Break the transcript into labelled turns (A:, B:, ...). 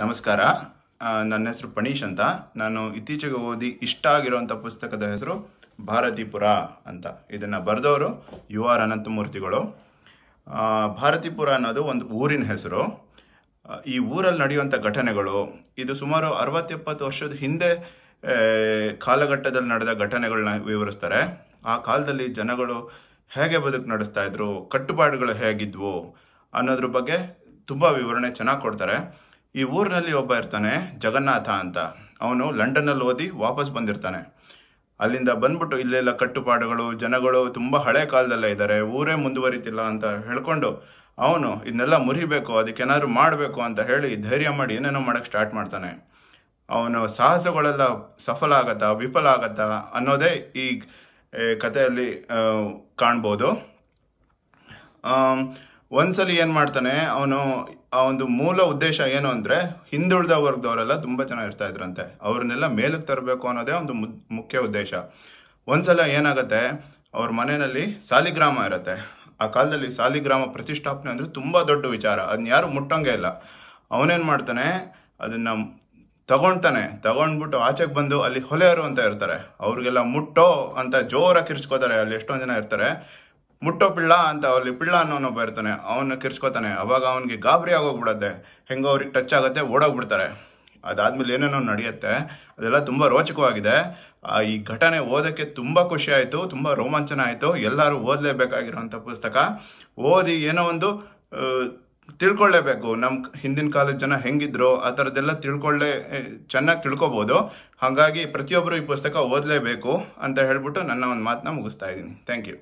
A: ನಮಸ್ಕಾರ ನನ್ನ ಹೆಸರು ಪಣೀಶ್ ಅಂತ ನಾನು ಇತ್ತೀಚೆಗೆ ಓದಿ ಇಷ್ಟ ಆಗಿರುವಂಥ ಪುಸ್ತಕದ ಹೆಸರು ಭಾರತೀಪುರ ಅಂತ ಇದನ್ನು ಬರೆದವರು ಯು ಆರ್ ಅನಂತಮೂರ್ತಿಗಳು ಭಾರತೀಪುರ ಅನ್ನೋದು ಒಂದು ಊರಿನ ಹೆಸರು ಈ ಊರಲ್ಲಿ ನಡೆಯುವಂಥ ಘಟನೆಗಳು ಇದು ಸುಮಾರು ಅರವತ್ತೆಪ್ಪತ್ತು ವರ್ಷದ ಹಿಂದೆ ಕಾಲಘಟ್ಟದಲ್ಲಿ ನಡೆದ ಘಟನೆಗಳನ್ನ ವಿವರಿಸ್ತಾರೆ ಆ ಕಾಲದಲ್ಲಿ ಜನಗಳು ಹೇಗೆ ಬದುಕು ನಡೆಸ್ತಾ ಇದ್ರು ಕಟ್ಟುಪಾಡುಗಳು ಹೇಗಿದ್ವು ಅನ್ನೋದ್ರ ಬಗ್ಗೆ ತುಂಬ ವಿವರಣೆ ಚೆನ್ನಾಗಿ ಕೊಡ್ತಾರೆ ಈ ಊರಿನಲ್ಲಿ ಒಬ್ಬ ಇರ್ತಾನೆ ಜಗನ್ನಾಥ ಅಂತ ಅವನು ಲಂಡನ್ನಲ್ಲಿ ಓದಿ ವಾಪಸ್ ಬಂದಿರ್ತಾನೆ ಅಲ್ಲಿಂದ ಬಂದ್ಬಿಟ್ಟು ಇಲ್ಲೆಲ್ಲ ಕಟ್ಟುಪಾಡುಗಳು ಜನಗಳು ತುಂಬ ಹಳೆ ಕಾಲದಲ್ಲೇ ಇದ್ದಾರೆ ಊರೇ ಮುಂದುವರಿತಿಲ್ಲ ಅಂತ ಹೇಳ್ಕೊಂಡು ಅವನು ಇದನ್ನೆಲ್ಲ ಮುರಿಬೇಕು ಅದಕ್ಕೇನಾದ್ರು ಮಾಡಬೇಕು ಅಂತ ಹೇಳಿ ಧೈರ್ಯ ಮಾಡಿ ಏನೇನೋ ಮಾಡೋಕ್ಕೆ ಸ್ಟಾರ್ಟ್ ಮಾಡ್ತಾನೆ ಅವನು ಸಾಹಸಗಳೆಲ್ಲ ಸಫಲ ಆಗತ್ತಾ ವಿಫಲ ಆಗತ್ತಾ ಅನ್ನೋದೇ ಈ ಕಥೆಯಲ್ಲಿ ಕಾಣ್ಬೋದು ಒಂದ್ಸಲ ಏನು ಮಾಡ್ತಾನೆ ಅವನು ಆ ಒಂದು ಮೂಲ ಉದ್ದೇಶ ಏನು ಅಂದ್ರೆ ಹಿಂದುಳಿದ ವರ್ಗದವರೆಲ್ಲ ತುಂಬಾ ಚೆನ್ನಾಗಿ ಇರ್ತಾ ಇದ್ರಂತೆ ಅವ್ರನ್ನೆಲ್ಲ ಮೇಲಕ್ಕೆ ತರಬೇಕು ಅನ್ನೋದೇ ಒಂದು ಮುಖ್ಯ ಉದ್ದೇಶ ಒಂದ್ಸಲ ಏನಾಗುತ್ತೆ ಅವ್ರ ಮನೆಯಲ್ಲಿ ಸಾಲಿಗ್ರಾಮ ಇರತ್ತೆ ಆ ಕಾಲದಲ್ಲಿ ಸಾಲಿಗ್ರಾಮ ಪ್ರತಿಷ್ಠಾಪನೆ ಅಂದ್ರೆ ತುಂಬಾ ದೊಡ್ಡ ವಿಚಾರ ಅದನ್ನ ಯಾರು ಮುಟ್ಟಂಗೆ ಇಲ್ಲ ಅವನೇನ್ ಮಾಡ್ತಾನೆ ಅದನ್ನ ತಗೊಂಡ್ತಾನೆ ತಗೊಂಡ್ಬಿಟ್ಟು ಆಚೆಗೆ ಬಂದು ಅಲ್ಲಿ ಹೊಲೆಯರು ಅಂತ ಇರ್ತಾರೆ ಅವ್ರಿಗೆಲ್ಲ ಮುಟ್ಟೋ ಅಂತ ಜೋರಾಗಿ ಕಿರ್ಚ್ಕೋತಾರೆ ಅಲ್ಲಿ ಎಷ್ಟೊಂದು ಜನ ಇರ್ತಾರೆ ಮುಟ್ಟೋ ಪಿಳ್ಳ ಅಂತ ಅಲ್ಲಿ ಪಿಳ್ಳ ಅನ್ನೋನೊಬ್ಬ ಇರ್ತಾನೆ ಅವನ್ನ ಕಿರ್ಚ್ಕೋತಾನೆ ಅವಾಗ ಅವನಿಗೆ ಗಾಬರಿ ಆಗೋಗ್ಬಿಡತ್ತೆ ಹೆಂಗೋ ಅವ್ರಿಗೆ ಟಚ್ ಆಗುತ್ತೆ ಓಡೋಗ್ಬಿಡ್ತಾರೆ ಅದಾದ್ಮೇಲೆ ಏನೇನೋ ನಡೆಯುತ್ತೆ ಅದೆಲ್ಲ ತುಂಬ ರೋಚಕವಾಗಿದೆ ಈ ಘಟನೆ ಓದೋಕ್ಕೆ ತುಂಬ ಖುಷಿ ಆಯಿತು ತುಂಬ ರೋಮಾಂಚನ ಆಯಿತು ಎಲ್ಲರೂ ಓದಲೇಬೇಕಾಗಿರೋವಂಥ ಪುಸ್ತಕ ಓದಿ ಏನೋ ಒಂದು ತಿಳ್ಕೊಳ್ಳೇಬೇಕು ನಮ್ಮ ಹಿಂದಿನ ಕಾಲದ ಜನ ಹೆಂಗಿದ್ರು ಆ ಥರದ್ದೆಲ್ಲ ತಿಳ್ಕೊಳ್ಳೇ ಚೆನ್ನಾಗಿ ತಿಳ್ಕೊಬೋದು ಹಾಗಾಗಿ ಪ್ರತಿಯೊಬ್ಬರು ಈ ಪುಸ್ತಕ ಓದಲೇಬೇಕು ಅಂತ ಹೇಳ್ಬಿಟ್ಟು ನನ್ನ ಒಂದು ಮಾತನ್ನ ಮುಗಿಸ್ತಾ ಇದ್ದೀನಿ ಥ್ಯಾಂಕ್ ಯು